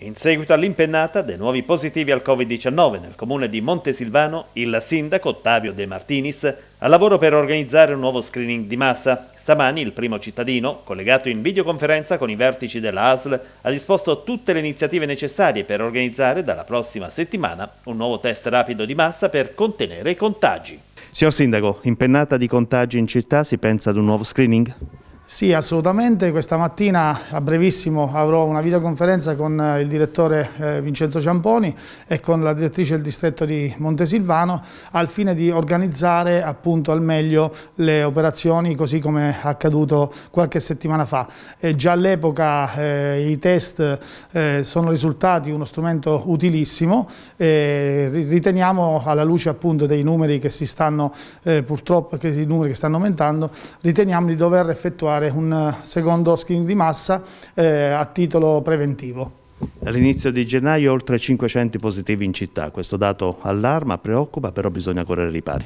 In seguito all'impennata dei nuovi positivi al Covid-19 nel comune di Montesilvano, il sindaco Ottavio De Martinis ha lavoro per organizzare un nuovo screening di massa. Stamani il primo cittadino, collegato in videoconferenza con i vertici della ASL, ha disposto tutte le iniziative necessarie per organizzare dalla prossima settimana un nuovo test rapido di massa per contenere i contagi. Signor Sindaco, impennata di contagi in città, si pensa ad un nuovo screening? Sì, assolutamente. Questa mattina a brevissimo avrò una videoconferenza con eh, il direttore eh, Vincenzo Ciamponi e con la direttrice del distretto di Montesilvano al fine di organizzare appunto al meglio le operazioni così come è accaduto qualche settimana fa. E eh, già all'epoca eh, i test eh, sono risultati uno strumento utilissimo e eh, riteniamo alla luce appunto dei numeri che si stanno purtroppo che, numeri che stanno aumentando, riteniamo di dover effettuare effettuare un eh, secondo screening di massa eh, a titolo preventivo. All'inizio di gennaio oltre 500 positivi in città, questo dato allarma, preoccupa, però bisogna correre i pari.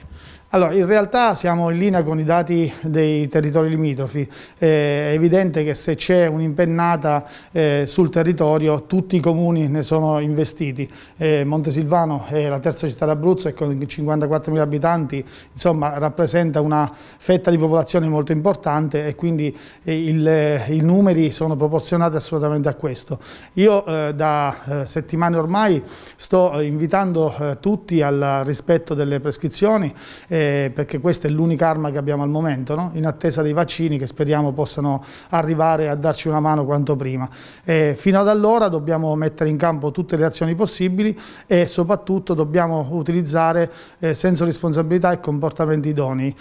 Allora, in realtà siamo in linea con i dati dei territori limitrofi, eh, è evidente che se c'è un'impennata eh, sul territorio tutti i comuni ne sono investiti, eh, Montesilvano è la terza città d'Abruzzo e con 54.000 abitanti insomma, rappresenta una fetta di popolazione molto importante e quindi eh, il, eh, i numeri sono proporzionati assolutamente a questo. Io eh, da eh, settimane ormai sto eh, invitando eh, tutti al rispetto delle prescrizioni perché questa è l'unica arma che abbiamo al momento, no? in attesa dei vaccini che speriamo possano arrivare a darci una mano quanto prima. fino ad allora dobbiamo mettere in campo tutte le azioni possibili e soprattutto dobbiamo utilizzare senso responsabilità e comportamenti idonei.